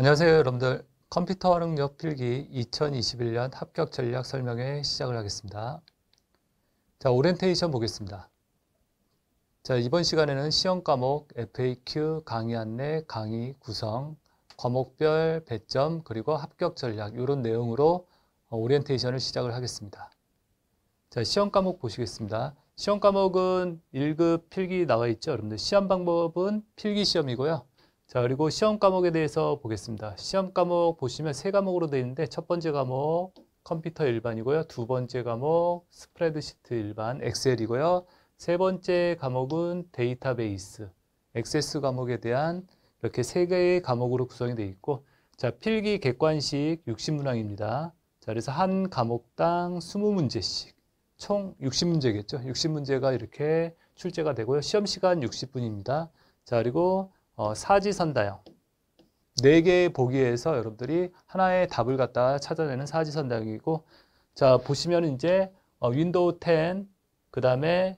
안녕하세요 여러분들 컴퓨터 활용력 필기 2021년 합격 전략 설명회 시작을 하겠습니다 자 오리엔테이션 보겠습니다 자 이번 시간에는 시험 과목 FAQ 강의 안내 강의 구성 과목별 배점 그리고 합격 전략 이런 내용으로 어, 오리엔테이션을 시작을 하겠습니다 자 시험 과목 보시겠습니다 시험 과목은 1급 필기 나와 있죠 여러분들 시험 방법은 필기 시험이고요 자, 그리고 시험 과목에 대해서 보겠습니다. 시험 과목 보시면 세 과목으로 되어 있는데 첫 번째 과목 컴퓨터 일반이고요. 두 번째 과목 스프레드시트 일반 엑셀이고요. 세 번째 과목은 데이터베이스 액세스 과목에 대한 이렇게 세 개의 과목으로 구성이 되어 있고 자, 필기 객관식 60문항입니다. 자, 그래서 한 과목당 20문제씩 총 60문제겠죠. 60문제가 이렇게 출제가 되고요. 시험 시간 60분입니다. 자, 그리고 어, 사지선다형 네 개의 보기에서 여러분들이 하나의 답을 갖다 찾아내는 사지선다형이고 자 보시면 이제 어, 윈도우 10그 다음에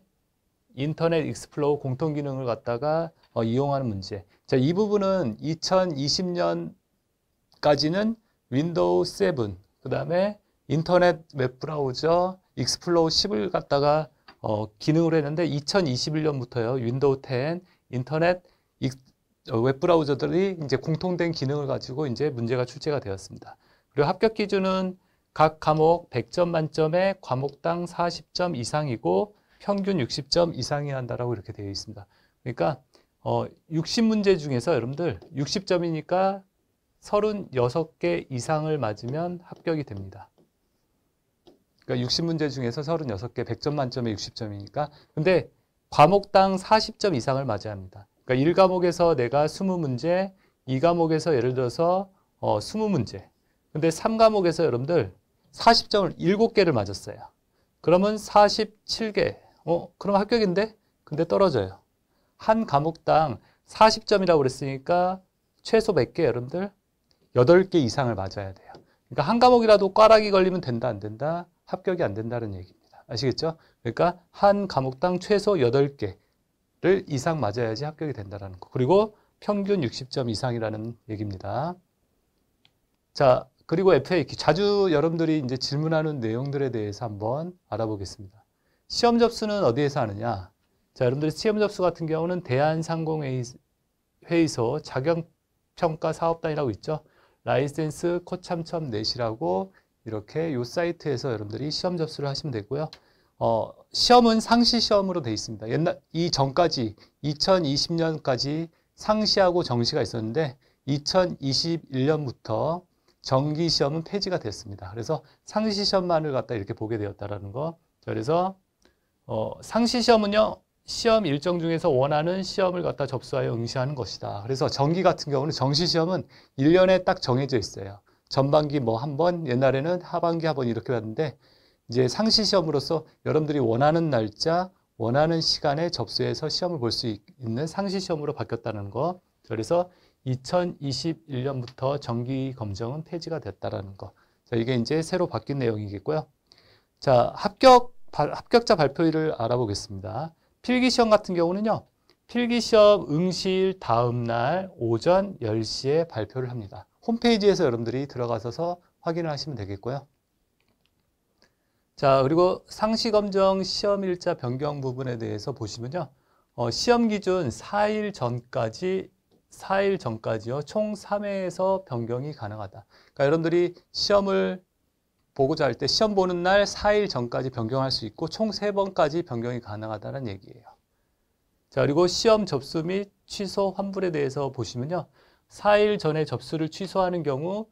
인터넷 익스플로어 공통 기능을 갖다가 어, 이용하는 문제. 자, 이 부분은 2020년까지는 윈도우 7, 그 다음에 인터넷 웹브라우저 익스플로어 10을 갖다가 어, 기능을 했는데 2021년부터요. 윈도우 10, 인터넷 익스 어, 웹 브라우저들이 이제 공통된 기능을 가지고 이제 문제가 출제가 되었습니다. 그리고 합격 기준은 각 과목 100점 만점에 과목당 40점 이상이고 평균 60점 이상이 한다라고 이렇게 되어 있습니다. 그러니까 어 60문제 중에서 여러분들 60점이니까 36개 이상을 맞으면 합격이 됩니다. 그러니까 60문제 중에서 36개, 100점 만점에 60점이니까 근데 과목당 40점 이상을 맞아야 합니다. 그러니까 1과목에서 내가 20문제, 2과목에서 예를 들어서 어, 20문제. 근데 3과목에서 여러분들 40점을 7개를 맞았어요. 그러면 47개. 어, 그럼 합격인데? 근데 떨어져요. 한 과목당 40점이라고 그랬으니까 최소 몇 개 여러분들? 8개 이상을 맞아야 돼요. 그러니까 한 과목이라도 꽈락이 걸리면 된다 안 된다? 합격이 안 된다는 얘기입니다. 아시겠죠? 그러니까 한 과목당 최소 8개. 를 이상 맞아야지 합격이 된다라는 거. 그리고 평균 60점 이상이라는 얘기입니다. 자, 그리고 FAQ 자주 여러분들이 이제 질문하는 내용들에 대해서 한번 알아보겠습니다. 시험 접수는 어디에서 하느냐? 자, 여러분들 이 시험 접수 같은 경우는 대한상공회의소 자격평가 사업단이라고 있죠. 라이센스 코참첨 넷이라고 이렇게 요 사이트에서 여러분들이 시험 접수를 하시면 되고요. 어, 시험은 상시 시험으로 돼 있습니다. 옛날 이 전까지 2020년까지 상시하고 정시가 있었는데 2021년부터 정기 시험은 폐지가 됐습니다. 그래서 상시 시험만을 갖다 이렇게 보게 되었다라는 거. 그래서 어, 상시 시험은요 시험 일정 중에서 원하는 시험을 갖다 접수하여 응시하는 것이다. 그래서 정기 같은 경우는 정시 시험은 1년에 딱 정해져 있어요. 전반기 뭐 한 번, 옛날에는 하반기 한 번 이렇게 봤는데 이제 상시 시험으로서 여러분들이 원하는 날짜, 원하는 시간에 접수해서 시험을 볼 수 있는 상시 시험으로 바뀌었다는 거. 그래서 2021년부터 정기 검정은 폐지가 됐다라는 거. 자, 이게 이제 새로 바뀐 내용이겠고요. 자, 합격 바, 합격자 발표일을 알아보겠습니다. 필기 시험 같은 경우는요. 필기 시험 응시일 다음 날 오전 10시에 발표를 합니다. 홈페이지에서 여러분들이 들어가셔서 확인을 하시면 되겠고요. 자, 그리고 상시검정 시험일자 변경 부분에 대해서 보시면요. 어, 시험 기준 4일 전까지 4일 전까지요. 총 3회에서 변경이 가능하다. 그러니까 여러분들이 시험을 보고자 할 때 시험 보는 날 4일 전까지 변경할 수 있고 총 3번까지 변경이 가능하다는 얘기예요. 자, 그리고 시험 접수 및 취소 환불에 대해서 보시면요. 4일 전에 접수를 취소하는 경우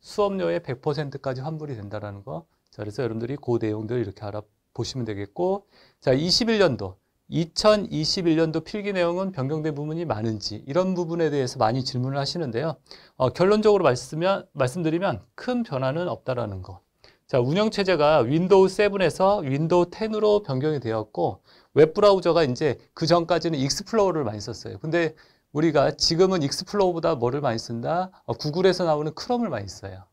수업료의 100%까지 환불이 된다는 거. 자, 그래서 여러분들이 그 내용들 이렇게 알아보시면 되겠고, 자, 21년도, 2021년도 필기 내용은 변경된 부분이 많은지 이런 부분에 대해서 많이 질문을 하시는데요. 어, 결론적으로 말씀면, 말씀드리면 큰 변화는 없다라는 것. 자, 운영체제가 윈도우 7에서 윈도우 10으로 변경이 되었고 웹브라우저가 이제 그 전까지는 익스플로어를 많이 썼어요. 근데 우리가 지금은 익스플로어보다 뭐를 많이 쓴다? 어, 구글에서 나오는 크롬을 많이 써요.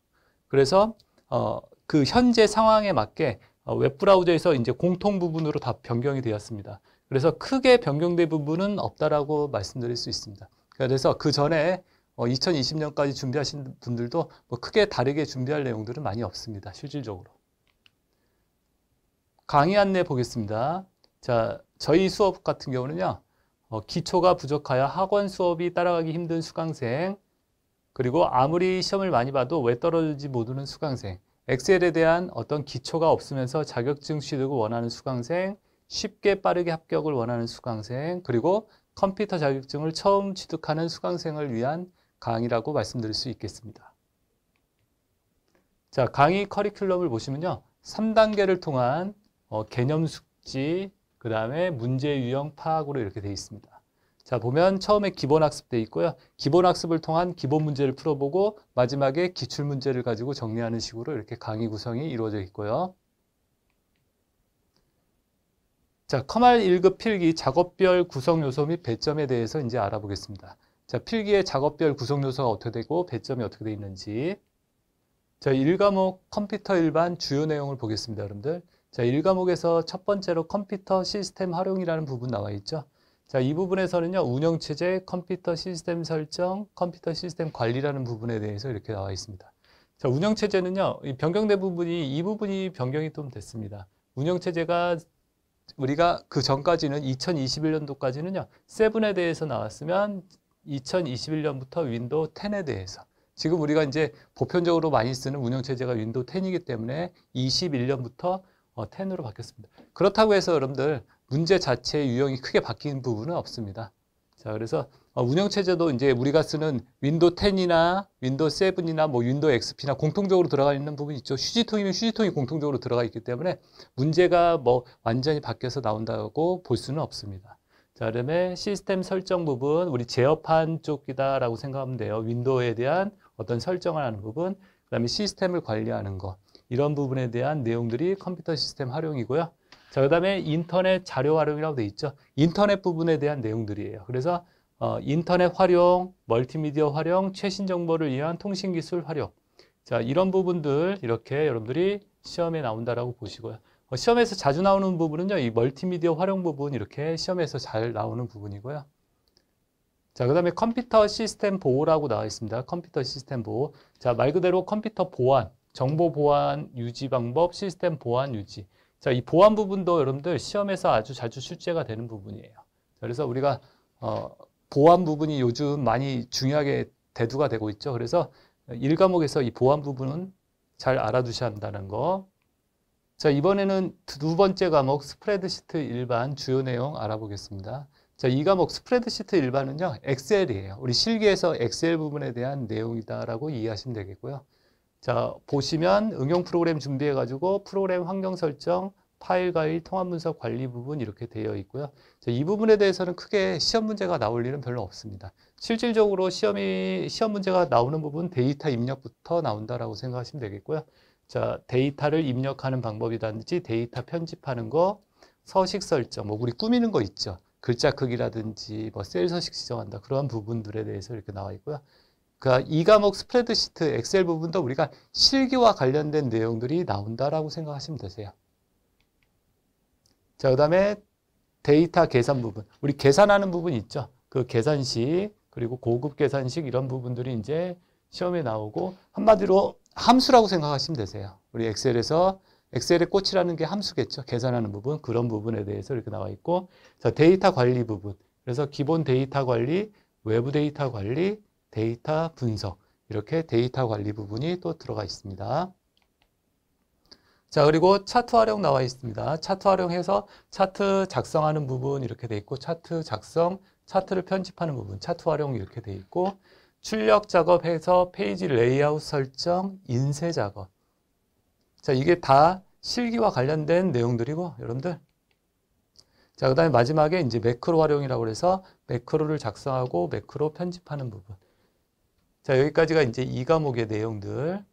그래서 어, 그 현재 상황에 맞게 어, 웹브라우저에서 이제 공통 부분으로 다 변경이 되었습니다. 그래서 크게 변경된 부분은 없다라고 말씀드릴 수 있습니다. 그러니까 그래서 그 전에 2020년까지 어, 준비하신 분들도 뭐 크게 다르게 준비할 내용들은 많이 없습니다. 실질적으로. 강의 안내 보겠습니다. 자, 저희 수업 같은 경우는요. 어, 기초가 부족하여 학원 수업이 따라가기 힘든 수강생, 그리고 아무리 시험을 많이 봐도 왜 떨어질지 모르는 수강생, 엑셀에 대한 어떤 기초가 없으면서 자격증 취득을 원하는 수강생, 쉽게 빠르게 합격을 원하는 수강생, 그리고 컴퓨터 자격증을 처음 취득하는 수강생을 위한 강의라고 말씀드릴 수 있겠습니다. 자, 강의 커리큘럼을 보시면요. 3단계를 통한 어, 개념 숙지, 그 다음에 문제 유형 파악으로 이렇게 되어 있습니다. 자 보면 처음에 기본 학습돼 있고요. 기본 학습을 통한 기본 문제를 풀어보고 마지막에 기출 문제를 가지고 정리하는 식으로 이렇게 강의 구성이 이루어져 있고요. 자, 커말 1급 필기 작업별 구성 요소 및 배점에 대해서 이제 알아보겠습니다. 자, 필기의 작업별 구성 요소가 어떻게 되고 배점이 어떻게 되어 있는지. 자, 1과목 컴퓨터 일반 주요 내용을 보겠습니다, 여러분들. 자, 1과목에서 첫 번째로 컴퓨터 시스템 활용이라는 부분 나와 있죠. 자, 이 부분에서는요, 운영체제, 컴퓨터 시스템 설정, 컴퓨터 시스템 관리라는 부분에 대해서 이렇게 나와 있습니다. 자, 운영체제는요, 변경된 부분이, 이 부분이 변경이 좀 됐습니다. 운영체제가 우리가 그 전까지는 2021년도까지는요, 세븐에 대해서 나왔으면 2021년부터 윈도우 10에 대해서. 지금 우리가 이제 보편적으로 많이 쓰는 운영체제가 윈도우 10이기 때문에 21년부터 10으로 어, 바뀌었습니다. 그렇다고 해서 여러분들 문제 자체의 유형이 크게 바뀐 부분은 없습니다. 자, 그래서 어, 운영체제도 이제 우리가 쓰는 윈도우 10이나 윈도우 7이나 뭐 윈도우 XP나 공통적으로 들어가 있는 부분이 있죠. 휴지통이면 휴지통이 공통적으로 들어가 있기 때문에 문제가 뭐 완전히 바뀌어서 나온다고 볼 수는 없습니다. 자, 그다음에 시스템 설정 부분, 우리 제어판 쪽이다라고 생각하면 돼요. 윈도우에 대한 어떤 설정을 하는 부분, 그다음에 시스템을 관리하는 것 이런 부분에 대한 내용들이 컴퓨터 시스템 활용이고요. 자, 그다음에 인터넷 자료 활용이라고 되어 있죠. 인터넷 부분에 대한 내용들이에요. 그래서 어, 인터넷 활용, 멀티미디어 활용, 최신 정보를 위한 통신 기술 활용. 자, 이런 부분들 이렇게 여러분들이 시험에 나온다라고 보시고요. 어, 시험에서 자주 나오는 부분은요. 이 멀티미디어 활용 부분 이렇게 시험에서 잘 나오는 부분이고요. 자, 그 다음에 컴퓨터 시스템 보호라고 나와 있습니다. 컴퓨터 시스템 보호. 자, 말 그대로 컴퓨터 보안, 정보 보안 유지 방법, 시스템 보안 유지. 자, 이 보안 부분도 여러분들 시험에서 아주 자주 출제가 되는 부분이에요. 그래서 우리가 어, 보안 부분이 요즘 많이 중요하게 대두가 되고 있죠. 그래서 1과목에서 이 보안 부분은 잘 알아두셔야 한다는 거. 자, 이번에는 두 번째 과목 스프레드시트 일반 주요 내용 알아보겠습니다. 자, 이 과목 스프레드시트 일반은요. 엑셀이에요. 우리 실기에서 엑셀 부분에 대한 내용이다라고 이해하시면 되겠고요. 자, 보시면 응용 프로그램 준비해 가지고 프로그램 환경 설정, 파일 가일, 통합 문서 관리 부분 이렇게 되어 있고요. 자, 이 부분에 대해서는 크게 시험 문제가 나올 일은 별로 없습니다. 실질적으로 시험이 시험 문제가 나오는 부분 데이터 입력부터 나온다라고 생각하시면 되겠고요. 자, 데이터를 입력하는 방법이라든지 데이터 편집하는 거, 서식 설정, 뭐 우리 꾸미는 거 있죠. 글자 크기라든지 뭐 셀 서식 지정한다. 그러한 부분들에 대해서 이렇게 나와 있고요. 그러니까 이 과목 스프레드시트 엑셀 부분도 우리가 실기와 관련된 내용들이 나온다라고 생각하시면 되세요. 자, 그 다음에 데이터 계산 부분. 우리 계산하는 부분 있죠. 그 계산식, 그리고 고급 계산식 이런 부분들이 이제 시험에 나오고 한마디로 함수라고 생각하시면 되세요. 우리 엑셀에서 엑셀의 꽃이라는 게 함수겠죠. 계산하는 부분, 그런 부분에 대해서 이렇게 나와 있고 자 데이터 관리 부분. 그래서 기본 데이터 관리, 외부 데이터 관리, 데이터 분석 이렇게 데이터 관리 부분이 또 들어가 있습니다. 자 그리고 차트 활용 나와 있습니다. 차트 활용해서 차트 작성하는 부분 이렇게 돼 있고 차트 작성, 차트를 편집하는 부분, 차트 활용 이렇게 돼 있고 출력 작업해서 페이지 레이아웃 설정, 인쇄 작업. 자, 이게 다 실기와 관련된 내용들이고, 여러분들. 자, 그 다음에 마지막에 이제 매크로 활용이라고 해서 매크로를 작성하고 매크로 편집하는 부분. 자, 여기까지가 이제 2과목의 내용들.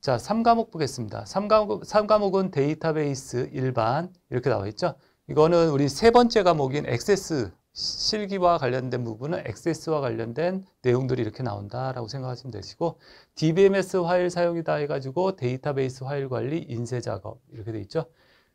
자, 3과목 보겠습니다. 3과목, 3과목은 데이터베이스 일반 이렇게 나와 있죠. 이거는 우리 세 번째 과목인 액세스 실기와 관련된 부분은 액세스와 관련된 내용들이 이렇게 나온다라고 생각하시면 되시고 DBMS 화일 사용이다 해가지고 데이터베이스 화일 관리 인쇄 작업 이렇게 돼 있죠.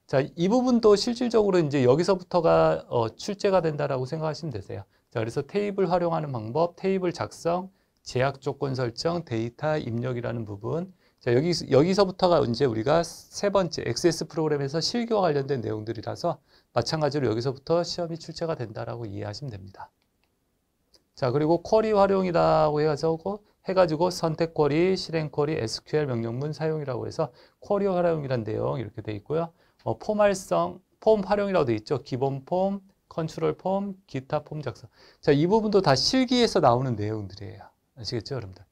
자, 이 부분도 실질적으로 이제 여기서부터가 어, 출제가 된다라고 생각하시면 되세요. 자, 그래서 테이블 활용하는 방법, 테이블 작성, 제약 조건 설정, 데이터 입력이라는 부분. 자, 여기, 여기서부터가 이제 우리가 세 번째 XS 프로그램에서 실기와 관련된 내용들이라서 마찬가지로 여기서부터 시험이 출제가 된다라고 이해하시면 됩니다. 자, 그리고 쿼리 활용이라고 해가지고 해가지고 선택 쿼리, 실행 쿼리, SQL 명령문 사용이라고 해서 쿼리 활용이란 내용 이렇게 돼 있고요. 어, 포말성, 폼 활용이라고 돼 있죠. 기본 폼, 컨트롤 폼, 기타 폼 작성. 자, 이 부분도 다 실기에서 나오는 내용들이에요. 아시겠죠, 여러분들?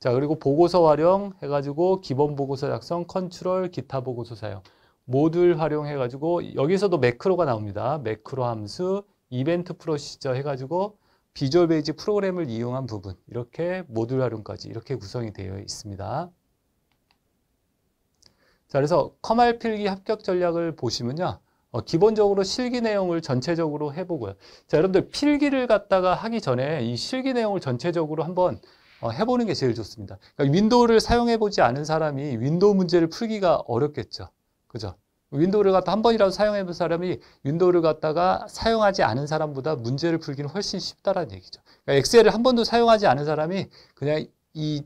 자, 그리고 보고서 활용 해가지고 기본 보고서 작성, 컨트롤, 기타 보고서 사용. 모듈 활용해가지고 여기서도 매크로가 나옵니다. 매크로 함수, 이벤트 프로시저 해가지고 비주얼 베이지 프로그램을 이용한 부분 이렇게 모듈 활용까지 이렇게 구성이 되어 있습니다. 자, 그래서 커말 필기 합격 전략을 보시면요. 어, 기본적으로 실기 내용을 전체적으로 해보고요. 자, 여러분들 필기를 갖다가 하기 전에 이 실기 내용을 전체적으로 한번 어, 해보는 게 제일 좋습니다. 그러니까 윈도우를 사용해보지 않은 사람이 윈도우 문제를 풀기가 어렵겠죠. 그죠? 윈도우를 갖다 한 번이라도 사용해본 사람이 윈도우를 갖다가 사용하지 않은 사람보다 문제를 풀기는 훨씬 쉽다라는 얘기죠. 그러니까 엑셀을 한 번도 사용하지 않은 사람이 그냥 이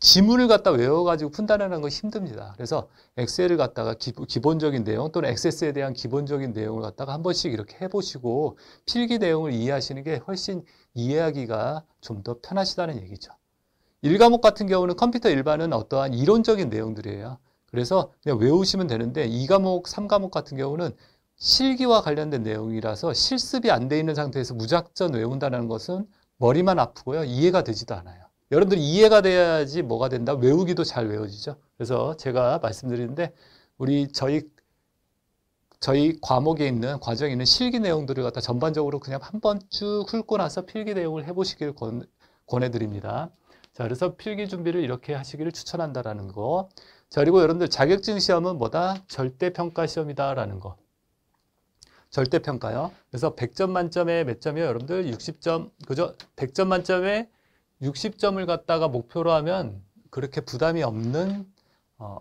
지문을 갖다 외워가지고 판단하는 건 힘듭니다. 그래서 엑셀을 갖다가 기, 본적인 내용 또는 엑세스에 대한 기본적인 내용을 갖다가 한 번씩 이렇게 해보시고 필기 내용을 이해하시는 게 훨씬 이해하기가 좀 더 편하시다는 얘기죠. 일과목 같은 경우는 컴퓨터 일반은 어떠한 이론적인 내용들이에요. 그래서 그냥 외우시면 되는데 이과목삼과목 같은 경우는 실기와 관련된 내용이라서 실습이 안 돼 있는 상태에서 무작정 외운다는 것은 머리만 아프고요. 이해가 되지도 않아요. 여러분들 이해가 돼야지 뭐가 된다? 외우기도 잘 외워지죠. 그래서 제가 말씀드리는데 우리 저희 저희 과목에 있는 과정에 있는 실기 내용들을 갖다 전반적으로 그냥 한번 쭉 훑고 나서 필기 내용을 해보시길 권, 해드립니다 자, 그래서 필기 준비를 이렇게 하시기를 추천한다라는 거. 자, 그리고 여러분들 자격증 시험은 뭐다? 절대평가 시험이다라는 거. 절대평가요. 그래서 100점 만점에 몇 점이요? 여러분들 60점, 그죠? 100점 만점에 60점을 갖다가 목표로 하면 그렇게 부담이 없는 어,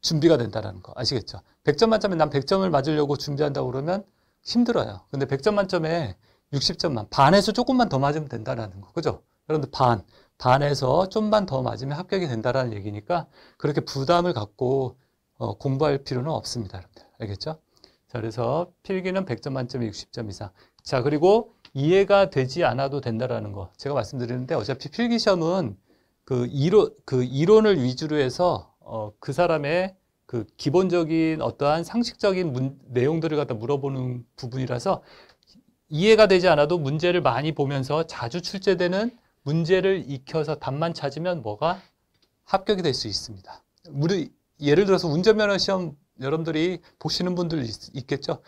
준비가 된다는 거 아시겠죠? 100점 만점에 난 100점을 맞으려고 준비한다고 그러면 힘들어요. 근데 100점 만점에 60점만 반에서 조금만 더 맞으면 된다는 거. 그죠? 여러분들 반 반에서 좀만 더 맞으면 합격이 된다는 얘기니까 그렇게 부담을 갖고 어, 공부할 필요는 없습니다. 여러분들. 알겠죠? 자, 그래서 필기는 100점 만점에 60점 이상. 자, 그리고 이해가 되지 않아도 된다라는 거. 제가 말씀드리는데 어차피 필기 시험은 그 이론 그 이론을 위주로 해서 어, 그 사람의 그 기본적인 어떠한 상식적인 문, 내용들을 갖다 물어보는 부분이라서 이해가 되지 않아도 문제를 많이 보면서 자주 출제되는 문제를 익혀서 답만 찾으면 뭐가 합격이 될 수 있습니다. 우리 예를 들어서 운전면허 시험 여러분들이 보시는 분들 있겠죠?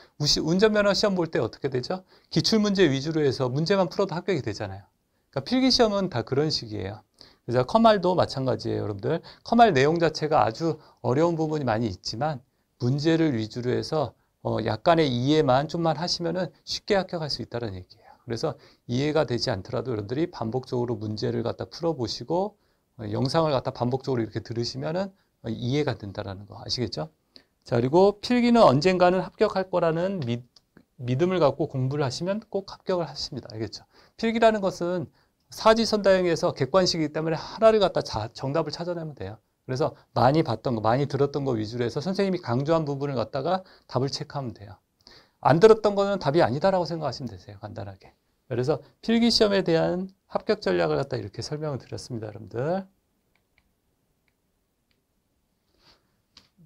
운전면허 시험 볼 때 어떻게 되죠? 기출문제 위주로 해서 문제만 풀어도 합격이 되잖아요. 그러니까 필기시험은 다 그런 식이에요. 그래서 커말도 마찬가지예요, 여러분들. 커말 내용 자체가 아주 어려운 부분이 많이 있지만 문제를 위주로 해서 어, 약간의 이해만 좀만 하시면은 쉽게 합격할 수 있다는 얘기예요. 그래서 이해가 되지 않더라도 여러분들이 반복적으로 문제를 갖다 풀어보시고 어, 영상을 갖다 반복적으로 이렇게 들으시면은 어, 이해가 된다라는 거 아시겠죠? 자, 그리고 필기는 언젠가는 합격할 거라는 믿, 믿음을 갖고 공부를 하시면 꼭 합격을 하십니다. 알겠죠? 필기라는 것은 사지선다형에서 객관식이기 때문에 하나를 갖다 자, 정답을 찾아내면 돼요. 그래서 많이 봤던 거, 많이 들었던 거 위주로 해서 선생님이 강조한 부분을 갖다가 답을 체크하면 돼요. 안 들었던 거는 답이 아니다라고 생각하시면 되세요. 간단하게. 그래서 필기 시험에 대한 합격 전략을 갖다 이렇게 설명을 드렸습니다, 여러분들.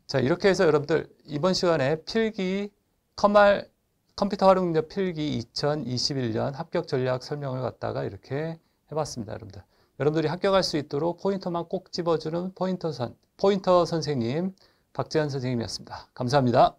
자, 이렇게 해서 여러분들 이번 시간에 필기 컴말 컴퓨터 활용력 필기 2021년 합격 전략 설명을 갖다가 이렇게 해봤습니다, 여러분들. 여러분들이 합격할 수 있도록 포인터만 꼭 집어주는 포인터 선, 포인터 선생님 박재현 선생님이었습니다. 감사합니다.